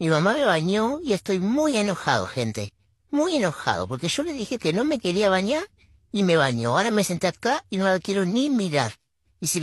Mi mamá me bañó y estoy muy enojado, gente. Muy enojado, porque yo le dije que no me quería bañar y me bañó. Ahora me senté acá y no la quiero ni mirar. Y si